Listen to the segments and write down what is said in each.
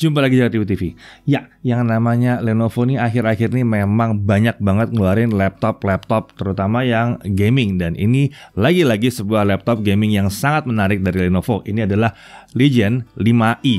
Jumpa lagi di Aktivo TV. Ya, yang namanya Lenovo ini akhir-akhir ini memang banyak banget ngeluarin laptop-laptop terutama yang gaming dan ini lagi-lagi sebuah laptop gaming yang sangat menarik dari Lenovo. Ini adalah Legion 5i.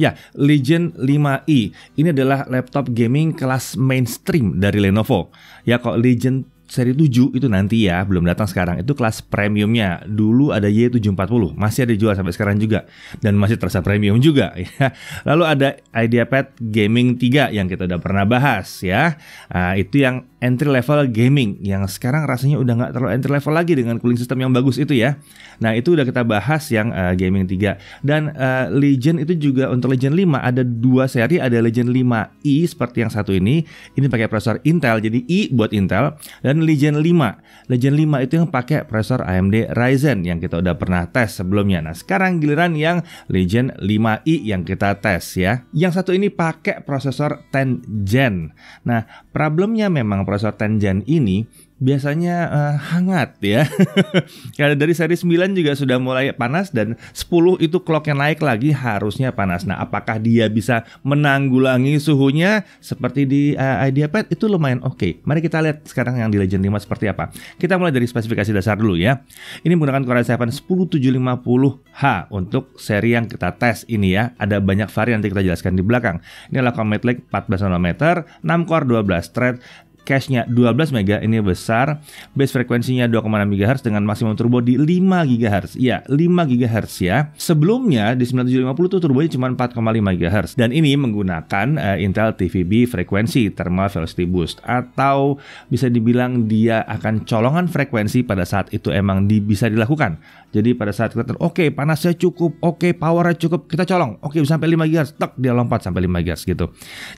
Ya, Legion 5i ini adalah laptop gaming kelas mainstream dari Lenovo. Ya, kok Legion seri 7 itu nanti ya, belum datang sekarang. Itu kelas premiumnya. Dulu ada Y740, masih ada jual sampai sekarang juga. Dan masih terasa premium juga. Ya. Lalu ada IdeaPad Gaming 3 yang kita udah pernah bahas ya. Nah, itu yang entry level gaming yang sekarang rasanya udah nggak terlalu entry level lagi dengan cooling system yang bagus itu ya. Nah itu udah kita bahas yang uh, gaming 3 dan uh, eh, Legion itu juga untuk Legion 5 ada dua seri ada Legion 5i e seperti yang satu ini ini pakai prosesor Intel jadi i buat Intel dan Legion 5 Legion 5 itu yang pakai prosesor AMD Ryzen yang kita udah pernah tes sebelumnya. Nah sekarang giliran yang Legion 5i e yang kita tes ya. Yang satu ini pakai prosesor 10 Gen. Nah Problemnya memang perosotan Tenjan ini biasanya uh, hangat ya. Karena dari seri 9 juga sudah mulai panas dan 10 itu clock yang naik lagi harusnya panas. Nah, apakah dia bisa menanggulangi suhunya seperti di uh, eh, IdeaPad itu lumayan oke. Okay. Mari kita lihat sekarang yang di Legend 5 seperti apa. Kita mulai dari spesifikasi dasar dulu ya. Ini menggunakan Core i7 10750H untuk seri yang kita tes ini ya. Ada banyak varian nanti kita jelaskan di belakang. Ini adalah Comet Lake 14 nm, 6 core 12 thread, cache-nya 12 mega ini besar, base frekuensinya 2,6 GHz dengan maksimum turbo di 5 GHz. Ya, 5 GHz ya. Sebelumnya di 9750 tuh turbonya cuma 4,5 GHz dan ini menggunakan uh, Intel TVB frekuensi thermal velocity boost atau bisa dibilang dia akan colongan frekuensi pada saat itu emang di, bisa dilakukan. Jadi pada saat kita oke okay, panasnya cukup, oke okay, powernya cukup, kita colong. Oke, okay, sampai 5 GHz, tek dia lompat sampai 5 GHz gitu.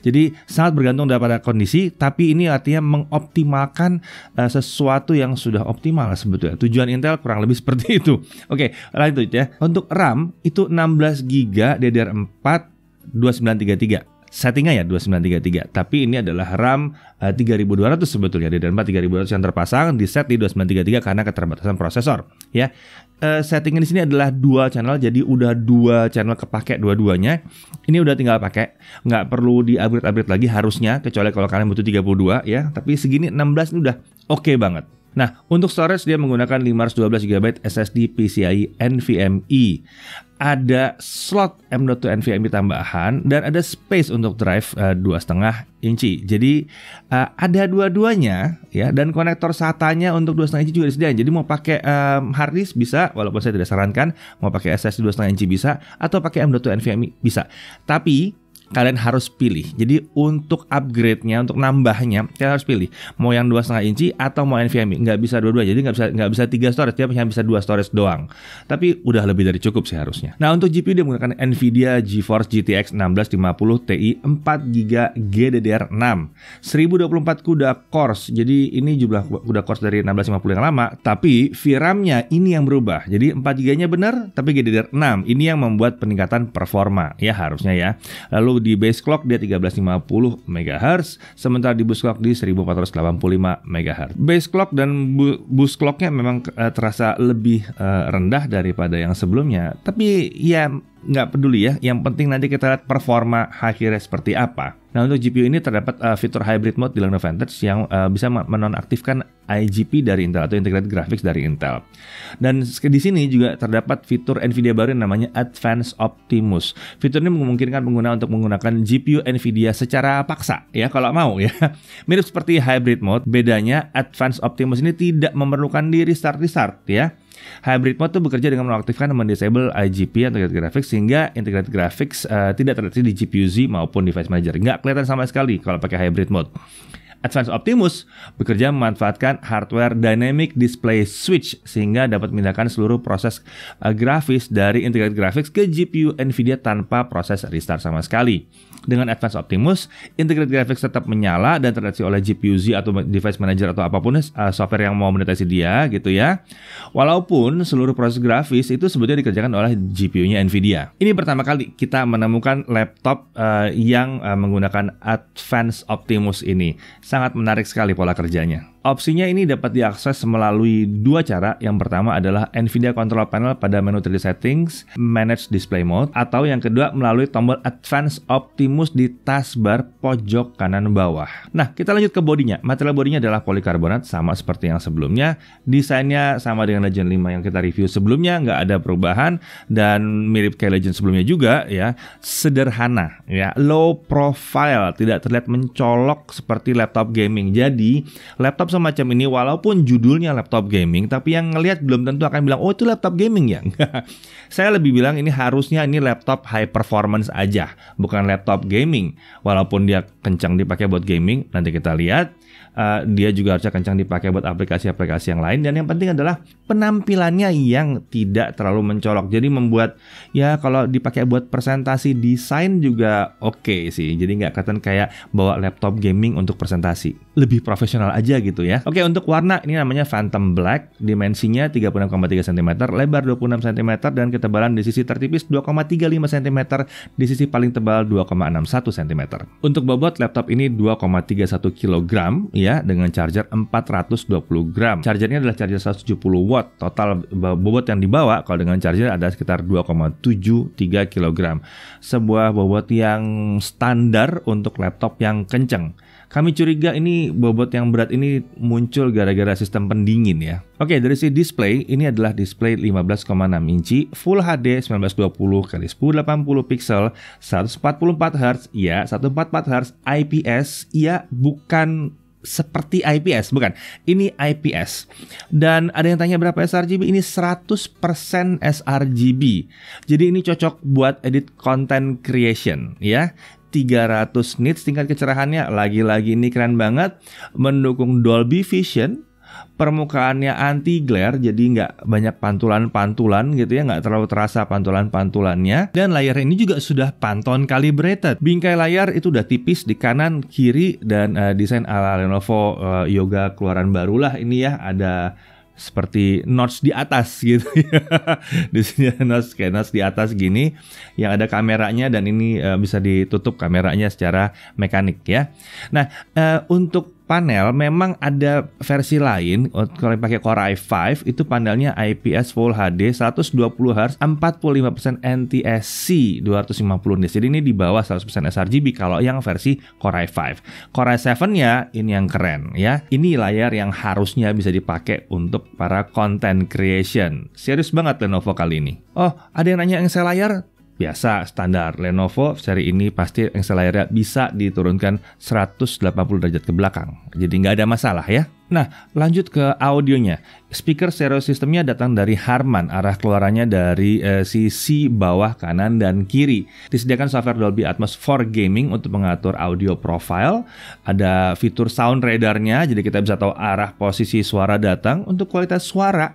Jadi sangat bergantung daripada kondisi, tapi ini artinya artinya mengoptimalkan uh, sesuatu yang sudah optimal sebetulnya. Tujuan Intel kurang lebih seperti itu. Oke, lanjut ya. Untuk RAM itu 16 GB DDR4 2933 settingnya ya 2933 tapi ini adalah RAM uh, eh, 3200 sebetulnya DDR4 3200 yang terpasang di set di 2933 karena keterbatasan prosesor ya uh, eh, settingan di sini adalah dual channel jadi udah dua channel kepake dua-duanya ini udah tinggal pakai nggak perlu di upgrade upgrade lagi harusnya kecuali kalau kalian butuh 32 ya tapi segini 16 ini udah oke okay banget Nah, untuk storage dia menggunakan 512 GB SSD PCIe NVMe ada slot M.2 NVMe tambahan dan ada space untuk drive eh, dua setengah inci. Jadi uh, ada dua-duanya ya dan konektor sata untuk dua setengah inci juga disediakan. Jadi mau pakai um, hard disk bisa, walaupun saya tidak sarankan, mau pakai SSD dua setengah inci bisa atau pakai M.2 NVMe bisa. Tapi kalian harus pilih. Jadi untuk upgrade-nya, untuk nambahnya, kalian harus pilih mau yang 2,5 inci atau mau NVMe. Nggak bisa dua-dua, jadi nggak bisa nggak bisa tiga storage, dia hanya bisa 2 storage doang. Tapi udah lebih dari cukup sih harusnya. Nah untuk GPU dia menggunakan Nvidia GeForce GTX 1650 Ti 4 GB GDDR6, 1024 CUDA cores. Jadi ini jumlah CUDA cores dari 1650 yang lama, tapi VRAM-nya ini yang berubah. Jadi 4 GB-nya benar, tapi GDDR6 ini yang membuat peningkatan performa ya harusnya ya. Lalu di base clock dia 1350 MHz, sementara di bus clock di 1485 MHz. Base clock dan boost bus clocknya memang eh, terasa lebih eh, rendah daripada yang sebelumnya, tapi ya nggak peduli ya. Yang penting nanti kita lihat performa akhirnya seperti apa. Nah untuk GPU ini terdapat uh, fitur hybrid mode di Lenovo Vantage yang uh, bisa menonaktifkan IGP dari Intel atau Integrated Graphics dari Intel. Dan di sini juga terdapat fitur Nvidia baru yang namanya Advanced Optimus. Fitur ini memungkinkan pengguna untuk menggunakan GPU Nvidia secara paksa ya kalau mau ya. Mirip seperti hybrid mode, bedanya Advanced Optimus ini tidak memerlukan di restart-restart ya. Hybrid mode itu bekerja dengan mengaktifkan dan mendisable IGP integrated graphics sehingga integrated graphics uh, tidak terdeteksi di GPU-Z maupun device manager. Nggak kelihatan sama sekali kalau pakai hybrid mode. Advanced Optimus bekerja memanfaatkan hardware Dynamic Display Switch sehingga dapat memindahkan seluruh proses uh, grafis dari integrated graphics ke GPU Nvidia tanpa proses restart sama sekali. Dengan Advanced Optimus, integrated graphics tetap menyala dan terdeteksi oleh GPU Z atau device manager atau apapun uh, software yang mau mendeteksi dia gitu ya. Walaupun seluruh proses grafis itu sebetulnya dikerjakan oleh GPU-nya Nvidia. Ini pertama kali kita menemukan laptop uh, yang uh, menggunakan Advanced Optimus ini Sangat menarik sekali pola kerjanya. Opsinya ini dapat diakses melalui dua cara. Yang pertama adalah NVIDIA Control Panel pada menu 3D Settings, Manage Display Mode, atau yang kedua melalui tombol Advanced Optimus di taskbar pojok kanan bawah. Nah, kita lanjut ke bodinya. Material bodinya adalah polikarbonat, sama seperti yang sebelumnya. Desainnya sama dengan Legend 5 yang kita review sebelumnya, nggak ada perubahan, dan mirip kayak Legend sebelumnya juga ya. Sederhana, ya low profile, tidak terlihat mencolok seperti laptop gaming. Jadi, laptop semacam ini walaupun judulnya laptop gaming tapi yang ngelihat belum tentu akan bilang oh itu laptop gaming ya. Saya lebih bilang ini harusnya ini laptop high performance aja, bukan laptop gaming. Walaupun dia kencang dipakai buat gaming, nanti kita lihat uh, dia juga harusnya kencang dipakai buat aplikasi-aplikasi yang lain dan yang penting adalah penampilannya yang tidak terlalu mencolok. Jadi membuat ya kalau dipakai buat presentasi desain juga oke okay sih. Jadi nggak kelihatan kayak bawa laptop gaming untuk presentasi lebih profesional aja gitu ya. Oke, untuk warna ini namanya Phantom Black, dimensinya 36,3 cm, lebar 26 cm dan ketebalan di sisi tertipis 2,35 cm, di sisi paling tebal 2,61 cm. Untuk bobot laptop ini 2,31 kg ya dengan charger 420 gram. Chargernya adalah charger 170 watt. Total bobot yang dibawa kalau dengan charger ada sekitar 2,73 kg. Sebuah bobot yang standar untuk laptop yang kenceng. Kami curiga ini bobot yang berat ini muncul gara-gara sistem pendingin ya. Oke, dari si display, ini adalah display 15,6 inci Full HD 1920 x 1080 pixel, 144 Hz, ya 144 Hz IPS, ya bukan seperti IPS, bukan. Ini IPS. Dan ada yang tanya berapa sRGB? Ini 100% sRGB. Jadi ini cocok buat edit content creation ya. 300 nits tingkat kecerahannya. Lagi-lagi ini keren banget. Mendukung Dolby Vision. Permukaannya anti glare jadi nggak banyak pantulan-pantulan gitu ya nggak terlalu terasa pantulan-pantulannya dan layar ini juga sudah Pantone calibrated bingkai layar itu udah tipis di kanan kiri dan uh, desain ala Lenovo uh, Yoga keluaran barulah ini ya ada seperti notch di atas gitu ya di sini notch kayak notch di atas gini yang ada kameranya dan ini uh, bisa ditutup kameranya secara mekanik ya nah uh, untuk panel memang ada versi lain oh, kalau pakai Core i5 itu panelnya IPS Full HD 120Hz 45% NTSC 250 nits. Jadi ini di bawah 100% sRGB kalau yang versi Core i5. Core i7-nya ini yang keren ya. Ini layar yang harusnya bisa dipakai untuk para content creation. Serius banget Lenovo kali ini. Oh, ada yang nanya yang saya layar biasa standar Lenovo seri ini pasti engsel layarnya bisa diturunkan 180 derajat ke belakang jadi nggak ada masalah ya Nah lanjut ke audionya Speaker stereo sistemnya datang dari Harman, arah keluarannya dari eh, sisi bawah kanan dan kiri. Disediakan software Dolby Atmos for gaming untuk mengatur audio profile. Ada fitur sound radarnya, jadi kita bisa tahu arah posisi suara datang. Untuk kualitas suara,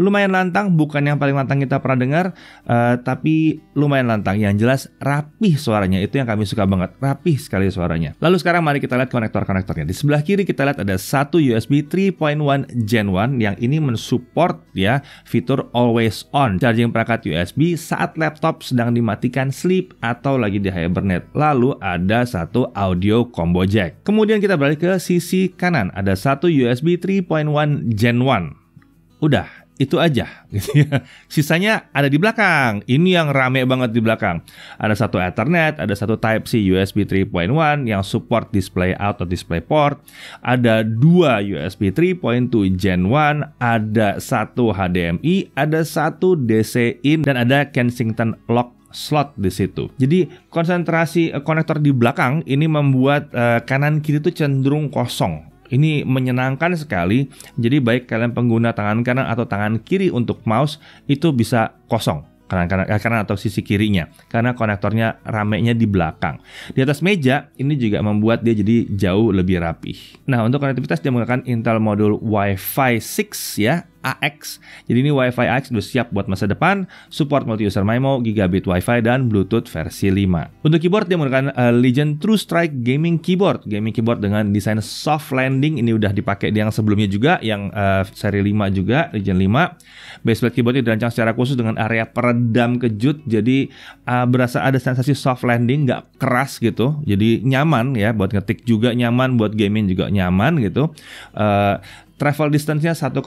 lumayan lantang, bukan yang paling lantang kita pernah dengar, eh, tapi lumayan lantang. Yang jelas rapih suaranya, itu yang kami suka banget. Rapih sekali suaranya. Lalu sekarang mari kita lihat konektor-konektornya. Di sebelah kiri kita lihat ada satu USB 3.1 Gen 1 yang ini ini mensupport ya fitur always on charging perangkat USB saat laptop sedang dimatikan sleep atau lagi di hibernate. Lalu ada satu audio combo jack. Kemudian kita balik ke sisi kanan ada satu USB 3.1 Gen 1. Udah, itu aja gitu ya. Sisanya ada di belakang. Ini yang rame banget di belakang. Ada satu Ethernet, ada satu Type C USB 3.1 yang support display out atau display port, ada dua USB 3.2 Gen 1, ada satu HDMI, ada satu DC in dan ada Kensington lock slot di situ. Jadi konsentrasi eh, konektor di belakang ini membuat uh, kanan kiri itu cenderung kosong ini menyenangkan sekali. Jadi baik kalian pengguna tangan kanan atau tangan kiri untuk mouse itu bisa kosong kanan kanan eh, kanan atau sisi kirinya karena konektornya ramenya di belakang. Di atas meja ini juga membuat dia jadi jauh lebih rapih. Nah, untuk konektivitas dia menggunakan Intel modul Wi-Fi 6 ya AX. Jadi ini WiFi AX udah siap buat masa depan, support multi-user MIMO, gigabit WiFi, dan Bluetooth versi 5. Untuk keyboard, dia menggunakan uh, Legion True Strike Gaming Keyboard. Gaming keyboard dengan desain soft landing, ini udah dipakai di yang sebelumnya juga, yang uh, seri 5 juga, Legion 5. Baseplate keyboardnya dirancang secara khusus dengan area peredam kejut, jadi uh, berasa ada sensasi soft landing, nggak keras gitu, jadi nyaman ya, buat ngetik juga nyaman, buat gaming juga nyaman gitu. Uh, Travel distance-nya 1,5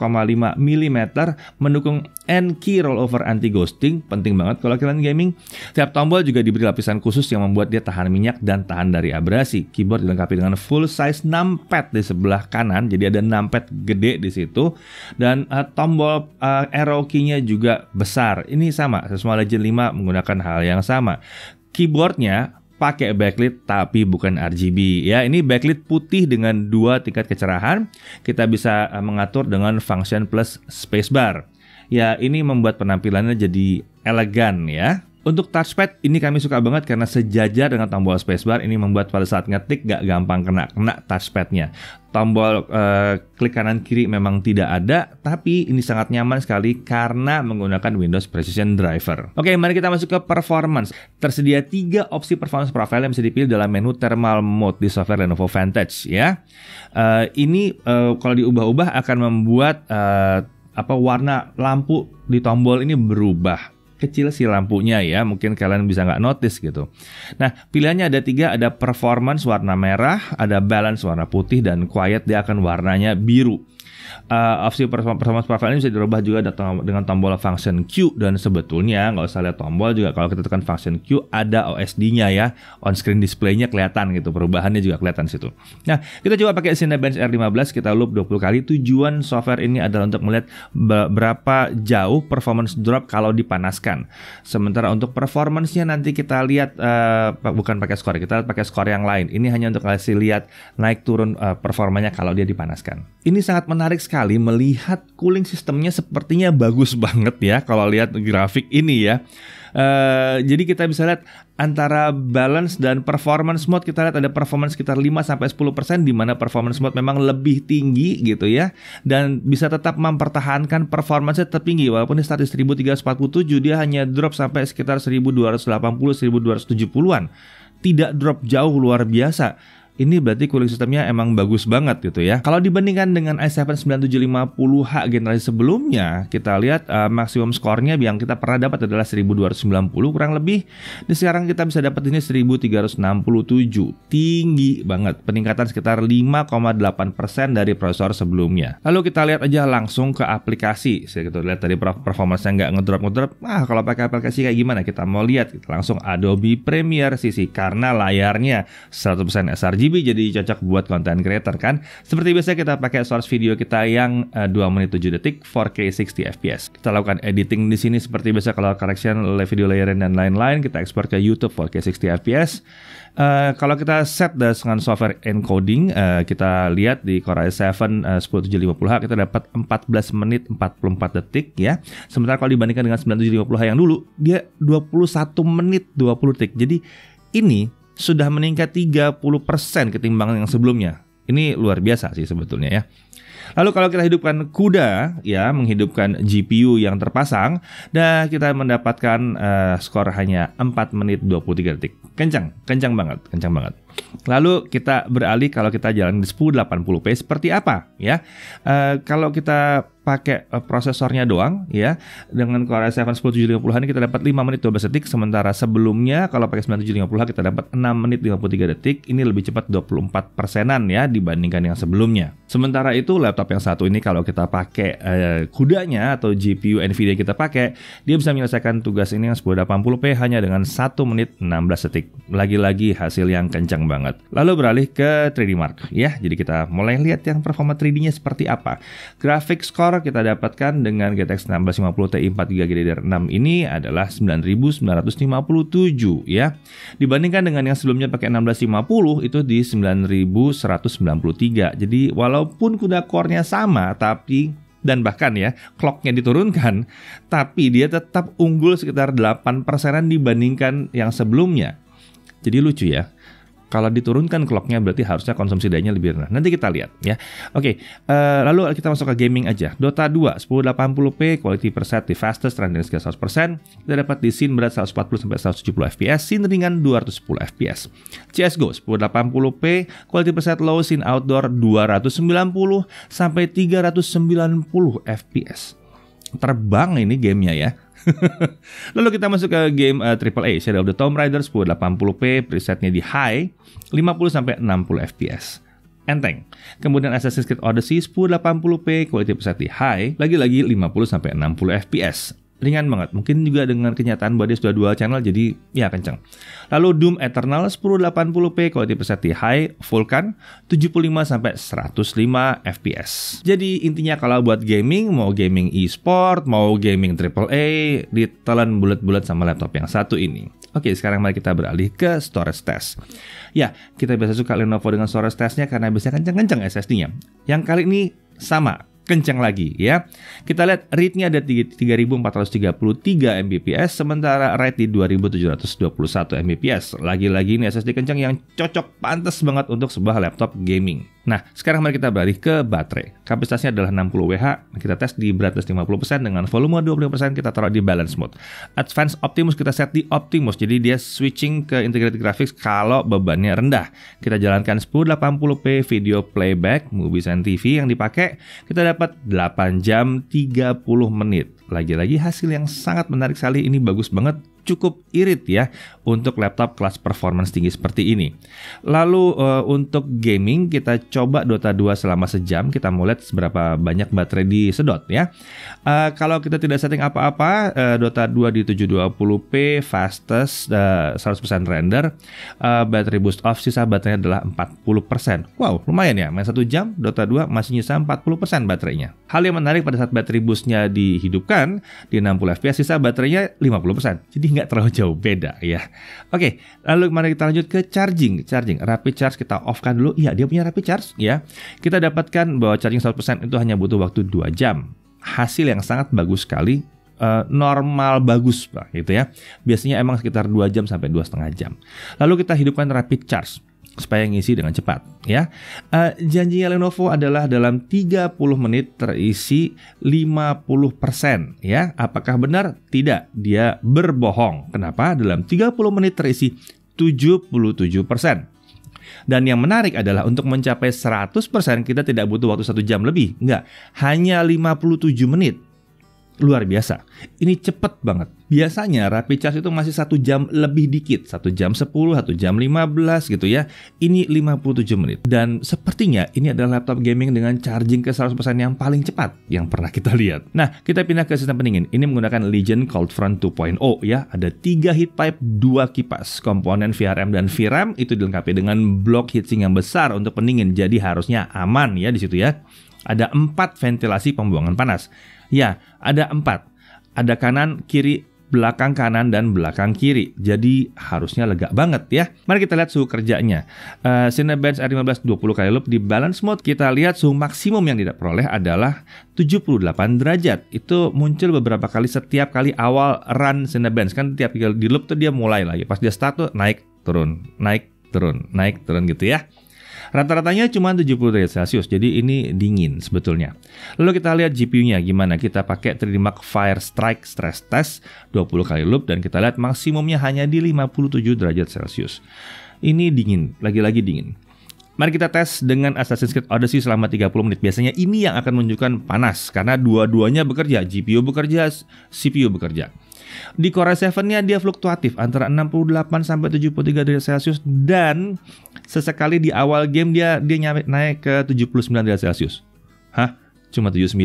mm, mendukung N-key rollover anti-ghosting, penting banget kalau kalian gaming. Tiap tombol juga diberi lapisan khusus yang membuat dia tahan minyak dan tahan dari abrasi. Keyboard dilengkapi dengan full size numpad di sebelah kanan, jadi ada numpad gede di situ. Dan uh, tombol uh, arrow key-nya juga besar. Ini sama, Sesuai Legend 5 menggunakan hal yang sama keyboardnya pakai backlit tapi bukan RGB ya. Ini backlit putih dengan dua tingkat kecerahan. Kita bisa eh, mengatur dengan function plus spacebar. Ya, ini membuat penampilannya jadi elegan ya. Untuk touchpad ini kami suka banget karena sejajar dengan tombol spacebar ini membuat pada saat ngetik gak gampang kena kena touchpadnya. Tombol eh, klik kanan kiri memang tidak ada, tapi ini sangat nyaman sekali karena menggunakan Windows Precision Driver. Oke, mari kita masuk ke performance. Tersedia tiga opsi performance profile yang bisa dipilih dalam menu thermal mode di software Lenovo Vantage ya. Eh, ini eh, kalau diubah-ubah akan membuat eh, apa warna lampu di tombol ini berubah kecil si lampunya ya mungkin kalian bisa nggak notice gitu nah pilihannya ada tiga ada performance warna merah ada balance warna putih dan quiet dia akan warnanya biru uh, opsi performance profile ini bisa dirubah juga dengan tombol function Q dan sebetulnya nggak usah lihat tombol juga kalau kita tekan function Q ada OSD-nya ya on screen display-nya kelihatan gitu perubahannya juga kelihatan situ. Nah kita coba pakai Cinebench R15 kita loop 20 kali tujuan software ini adalah untuk melihat berapa jauh performance drop kalau dipanaskan. Sementara untuk performance nanti kita lihat uh, bukan pakai skor kita pakai skor yang lain. Ini hanya untuk kasih lihat naik turun uh, performanya kalau dia dipanaskan. Ini sangat menarik menarik sekali melihat cooling sistemnya sepertinya bagus banget ya kalau lihat grafik ini ya. Uh, jadi kita bisa lihat antara balance dan performance mode kita lihat ada performance sekitar 5 sampai 10% di mana performance mode memang lebih tinggi gitu ya dan bisa tetap mempertahankan performance tetap tinggi walaupun di status 1347 dia hanya drop sampai sekitar 1280 1270-an. Tidak drop jauh luar biasa ini berarti cooling sistemnya emang bagus banget gitu ya. Kalau dibandingkan dengan i7 9750H generasi sebelumnya, kita lihat uh, maksimum skornya yang kita pernah dapat adalah 1290 kurang lebih. Di sekarang kita bisa dapat ini 1367. Tinggi banget, peningkatan sekitar 5,8% dari prosesor sebelumnya. Lalu kita lihat aja langsung ke aplikasi. Saya gitu lihat tadi performanya nggak ngedrop-ngedrop. Ah, kalau pakai aplikasi kayak gimana? Kita mau lihat kita langsung Adobe Premiere CC karena layarnya 100% sRGB RGB jadi cocok buat konten creator kan. Seperti biasa kita pakai source video kita yang uh, eh, 2 menit 7 detik 4K 60 fps. Kita lakukan editing di sini seperti biasa kalau correction video layering dan lain-lain kita ekspor ke YouTube 4K 60 fps. Uh, kalau kita set dengan software encoding uh, kita lihat di Core i 7 uh, 10750H kita dapat 14 menit 44 detik ya. Sementara kalau dibandingkan dengan 9750H yang dulu dia 21 menit 20 detik. Jadi ini sudah meningkat 30% ketimbang yang sebelumnya. Ini luar biasa sih sebetulnya ya. Lalu kalau kita hidupkan kuda, ya menghidupkan GPU yang terpasang, dan kita mendapatkan uh, skor hanya 4 menit 23 detik. Kencang, kencang banget, kencang banget. Lalu kita beralih kalau kita jalan di 1080p seperti apa ya? Uh, kalau kita pakai uh, prosesornya doang ya dengan Core i7 10750 an kita dapat 5 menit 12 detik sementara sebelumnya kalau pakai 9750 kita dapat 6 menit 53 detik ini lebih cepat 24 persenan ya dibandingkan yang sebelumnya sementara itu laptop yang satu ini kalau kita pakai uh, kudanya atau GPU Nvidia kita pakai dia bisa menyelesaikan tugas ini yang 1080p hanya dengan 1 menit 16 detik lagi-lagi hasil yang kencang banget. Lalu beralih ke 3D Mark ya. Jadi kita mulai lihat yang performa 3D-nya seperti apa. Grafik score kita dapatkan dengan GTX 1650 Ti 4GB DDR6 ini adalah 9957 ya. Dibandingkan dengan yang sebelumnya pakai 1650 itu di 9193. Jadi walaupun kuda core-nya sama tapi dan bahkan ya clocknya diturunkan, tapi dia tetap unggul sekitar 8 persenan dibandingkan yang sebelumnya. Jadi lucu ya. Kalau diturunkan clocknya berarti harusnya konsumsi dayanya lebih rendah. Nanti kita lihat ya. Oke, okay, uh, eh, lalu kita masuk ke gaming aja. Dota 2 1080p quality per set di fastest rendering 100%. Kita dapat di scene berat 140 sampai 170 fps, scene ringan 210 fps. CS:GO 1080p quality per set low scene outdoor 290 sampai 390 fps. Terbang ini gamenya ya Lalu kita masuk ke game uh, eh, AAA Shadow of the Tomb Raider 1080p presetnya di high 50 sampai 60 fps enteng. Kemudian Assassin's Creed Odyssey 1080p quality preset di high lagi-lagi 50 sampai 60 fps ringan banget. Mungkin juga dengan kenyataan bahwa dia sudah dual channel jadi ya kenceng Lalu Doom Eternal 1080p quality presetnya high, Vulkan 75 sampai 105 FPS. Jadi intinya kalau buat gaming, mau gaming e-sport, mau gaming triple a ditelan bulat-bulat sama laptop yang satu ini. Oke, sekarang mari kita beralih ke storage test. Ya, kita biasa suka Lenovo dengan storage testnya karena biasanya kenceng kenceng SSD-nya. Yang kali ini sama, kencang lagi ya. Kita lihat read-nya ada 3433 Mbps sementara rate di 2721 Mbps. Lagi-lagi ini SSD kencang yang cocok pantas banget untuk sebuah laptop gaming. Nah, sekarang mari kita beralih ke baterai. Kapasitasnya adalah 60 Wh, kita tes di berat 50% dengan volume 20% kita taruh di balance mode. advance Optimus kita set di Optimus, jadi dia switching ke integrated graphics kalau bebannya rendah. Kita jalankan 1080p video playback, movie and TV yang dipakai, kita dapat 8 jam 30 menit. Lagi-lagi hasil yang sangat menarik sekali, ini bagus banget cukup irit ya untuk laptop kelas performance tinggi seperti ini. Lalu uh, untuk gaming kita coba Dota 2 selama sejam, kita mau lihat seberapa banyak baterai disedot ya. Uh, kalau kita tidak setting apa-apa, uh, Dota 2 di 720p fastest uh, 100% render, uh, baterai boost off sisa baterainya adalah 40%. Wow, lumayan ya. Main 1 jam Dota 2 masih nyisa 40% baterainya. Hal yang menarik pada saat baterai boostnya dihidupkan di 60 fps sisa baterainya 50%. Jadi nggak terlalu jauh beda ya. Oke, lalu mari kita lanjut ke charging. Charging, rapid charge kita off kan dulu. Iya, dia punya rapid charge ya. Kita dapatkan bahwa charging 100% itu hanya butuh waktu 2 jam. Hasil yang sangat bagus sekali eh, normal bagus pak gitu ya biasanya emang sekitar 2 jam sampai dua setengah jam lalu kita hidupkan rapid charge supaya ngisi dengan cepat ya. Uh, janjinya Lenovo adalah dalam 30 menit terisi 50% ya. Apakah benar? Tidak, dia berbohong. Kenapa? Dalam 30 menit terisi 77%. Dan yang menarik adalah untuk mencapai 100% kita tidak butuh waktu satu jam lebih. Enggak, hanya 57 menit luar biasa. Ini cepet banget. Biasanya rapid charge itu masih satu jam lebih dikit, satu jam 10, satu jam 15 gitu ya. Ini 57 menit. Dan sepertinya ini adalah laptop gaming dengan charging ke 100% yang paling cepat yang pernah kita lihat. Nah, kita pindah ke sistem pendingin. Ini menggunakan Legion Cold Front 2.0 ya. Ada 3 heat pipe, 2 kipas. Komponen VRM dan VRAM itu dilengkapi dengan block heatsink yang besar untuk pendingin. Jadi harusnya aman ya di situ ya. Ada 4 ventilasi pembuangan panas Ya, ada empat. Ada kanan, kiri, belakang kanan dan belakang kiri. Jadi harusnya lega banget ya. Mari kita lihat suhu kerjanya. Uh, Cinebench R15 20 kali loop di balance mode kita lihat suhu maksimum yang tidak peroleh adalah 78 derajat. Itu muncul beberapa kali setiap kali awal run Cinebench kan tiap di loop tuh dia mulai lagi. Ya. Pas dia start tuh naik turun, naik turun, naik turun gitu ya. Rata-ratanya cuma 70 derajat Celcius, jadi ini dingin sebetulnya. Lalu kita lihat GPU-nya gimana. Kita pakai 3D Mark Fire Strike Stress Test 20 kali loop dan kita lihat maksimumnya hanya di 57 derajat Celcius. Ini dingin, lagi-lagi dingin. Mari kita tes dengan Assassin's Creed Odyssey selama 30 menit. Biasanya ini yang akan menunjukkan panas karena dua-duanya bekerja, GPU bekerja, CPU bekerja. Di Korea 7-nya dia fluktuatif antara 68 sampai 73 derajat Celcius dan sesekali di awal game dia dia nyampe naik ke 79 derajat Celcius. Hah? Cuma 79.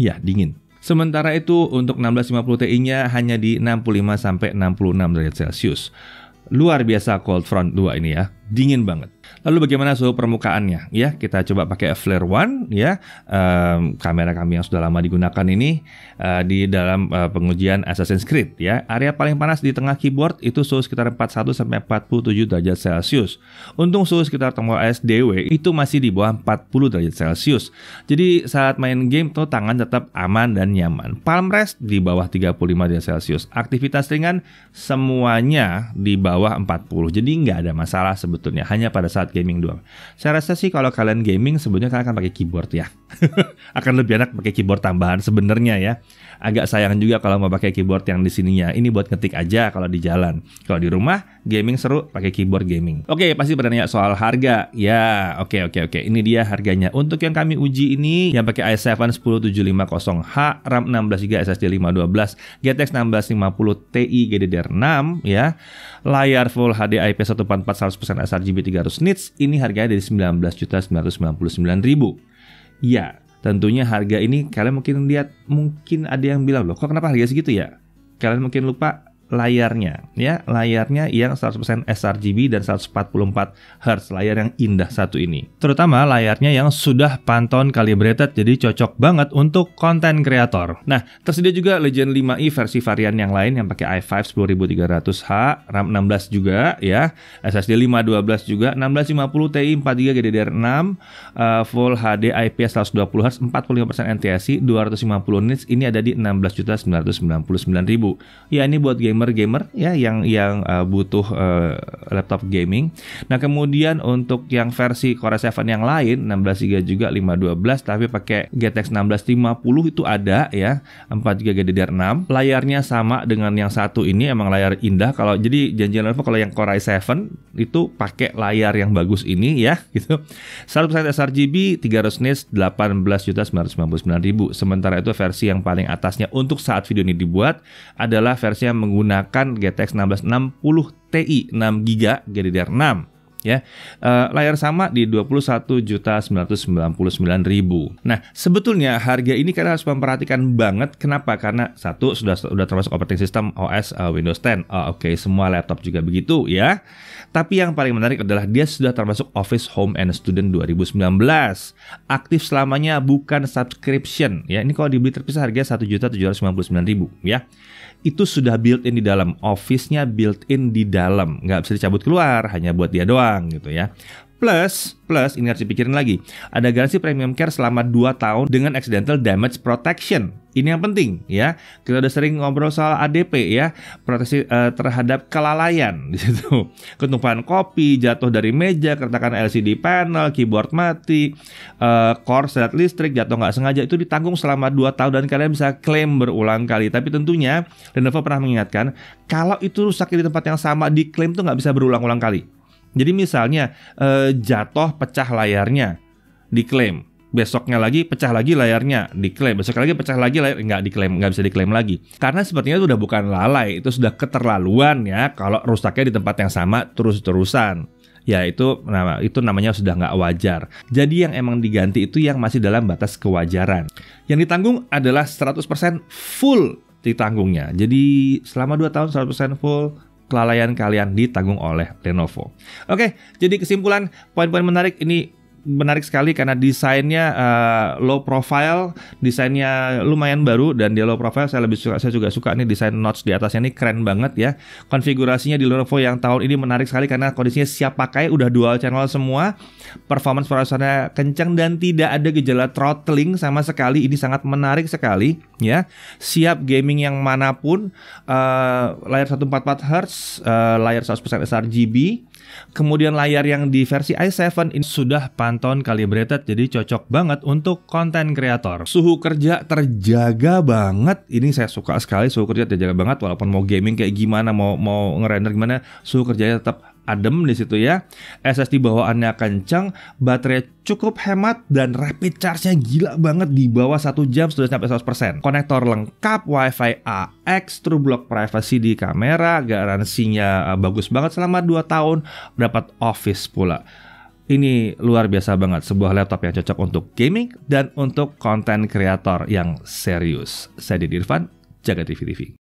Ya, dingin. Sementara itu untuk 1650 Ti-nya hanya di 65 sampai 66 derajat Celcius. Luar biasa cold front 2 ini ya. Dingin banget. Lalu bagaimana suhu permukaannya? Ya, kita coba pakai flare one ya. Um, kamera kami yang sudah lama digunakan ini uh, di dalam uh, pengujian Assassin's Creed ya. Area paling panas di tengah keyboard itu suhu sekitar 41 sampai 47 derajat Celcius. Untung suhu sekitar tombol ASDW itu masih di bawah 40 derajat Celcius. Jadi saat main game tuh tangan tetap aman dan nyaman. Palm rest di bawah 35 derajat Celcius. Aktivitas ringan semuanya di bawah 40. Jadi nggak ada masalah sebetulnya. Hanya pada saat gaming doang. Saya rasa sih kalau kalian gaming sebenarnya kalian akan pakai keyboard ya. akan lebih enak pakai keyboard tambahan sebenarnya ya. Agak sayang juga kalau mau pakai keyboard yang di sininya. Ini buat ngetik aja kalau di jalan. Kalau di rumah gaming seru pakai keyboard gaming. Oke, okay, pasti bertanya soal harga. Ya, oke okay, oke okay, oke. Okay. Ini dia harganya. Untuk yang kami uji ini yang pakai i7 10750H, RAM 16 GB, SSD 512, GTX 1650 Ti GDDR6 ya. Layar Full HD IPS 144 100% sRGB 300 nits. Ini harganya dari 19.999.000. Ya, tentunya harga ini kalian mungkin lihat mungkin ada yang bilang loh, kok kenapa harga segitu ya? Kalian mungkin lupa layarnya ya layarnya yang 100% sRGB dan 144 Hz layar yang indah satu ini terutama layarnya yang sudah Pantone calibrated jadi cocok banget untuk konten kreator nah tersedia juga Legend 5i versi varian yang lain yang pakai i5 10300H RAM 16 juga ya SSD 512 juga 1650 Ti 4GB GDDR6 uh, Full HD IPS 120Hz 45% NTSC 250 nits ini ada di 16.999.000 ya ini buat game gamer-gamer ya yang yang uh, butuh uh, laptop gaming. Nah, kemudian untuk yang versi Core i7 yang lain 16 GB juga 512 tapi pakai GTX 1650 itu ada ya, 4 GB DDR6. Layarnya sama dengan yang satu ini emang layar indah kalau jadi janjian Lenovo kalau yang Core i7 itu pakai layar yang bagus ini ya gitu. 100% sRGB 300 nits 18.999.000. Sementara itu versi yang paling atasnya untuk saat video ini dibuat adalah versi yang menggunakan menggunakan GTX 1660 Ti 6 GB GDDR6 ya. Uh, layar sama di 21.999.000. Nah, sebetulnya harga ini kalian harus memperhatikan banget kenapa? Karena satu sudah sudah termasuk operating system OS uh, eh, Windows 10. Oh, oke, okay. semua laptop juga begitu ya. Tapi yang paling menarik adalah dia sudah termasuk Office Home and Student 2019. Aktif selamanya bukan subscription ya. Ini kalau dibeli terpisah harganya 1.799.000 ya itu sudah built-in di dalam. Office-nya built-in di dalam. Nggak bisa dicabut keluar, hanya buat dia doang gitu ya. Plus, plus ini harus dipikirin lagi. Ada garansi premium care selama 2 tahun dengan accidental damage protection. Ini yang penting ya. Kita udah sering ngobrol soal ADP ya, proteksi uh, terhadap kelalaian di situ. Ketumpahan kopi, jatuh dari meja, keretakan LCD panel, keyboard mati, uh, eh, korslet listrik, jatuh nggak sengaja itu ditanggung selama 2 tahun dan kalian bisa klaim berulang kali. Tapi tentunya Lenovo pernah mengingatkan kalau itu rusak di tempat yang sama diklaim tuh nggak bisa berulang-ulang kali jadi misalnya eh, jatuh pecah layarnya diklaim, besoknya lagi pecah lagi layarnya diklaim, besoknya lagi pecah lagi layar nggak diklaim, nggak bisa diklaim lagi. Karena sepertinya itu sudah bukan lalai, itu sudah keterlaluan ya kalau rusaknya di tempat yang sama terus-terusan ya itu nama itu namanya sudah nggak wajar. Jadi yang emang diganti itu yang masih dalam batas kewajaran. Yang ditanggung adalah 100% full ditanggungnya. Jadi selama 2 tahun 100% full kelalaian kalian ditanggung oleh Lenovo. Oke, jadi kesimpulan poin-poin menarik ini menarik sekali karena desainnya uh, low profile, desainnya lumayan baru dan dia low profile saya lebih suka saya juga suka nih desain notch di atasnya ini keren banget ya. Konfigurasinya di Lenovo yang tahun ini menarik sekali karena kondisinya siap pakai udah dual channel semua. Performance prosesornya kencang dan tidak ada gejala throttling sama sekali. Ini sangat menarik sekali ya. Siap gaming yang manapun uh, layar 144 Hz, uh, layar 100% sRGB Kemudian layar yang di versi i7 ini sudah Pantone calibrated jadi cocok banget untuk konten kreator. Suhu kerja terjaga banget. Ini saya suka sekali suhu kerja terjaga banget walaupun mau gaming kayak gimana, mau mau ngerender gimana, suhu kerjanya tetap adem di situ ya. SSD bawaannya kencang, baterai cukup hemat dan rapid charge-nya gila banget di bawah 1 jam sudah sampai 100%. Konektor lengkap, WiFi AX, True Block Privacy di kamera, garansinya eh, bagus banget selama 2 tahun, dapat Office pula. Ini luar biasa banget, sebuah laptop yang cocok untuk gaming dan untuk konten kreator yang serius. Saya Didi Irfan, jaga TV TV.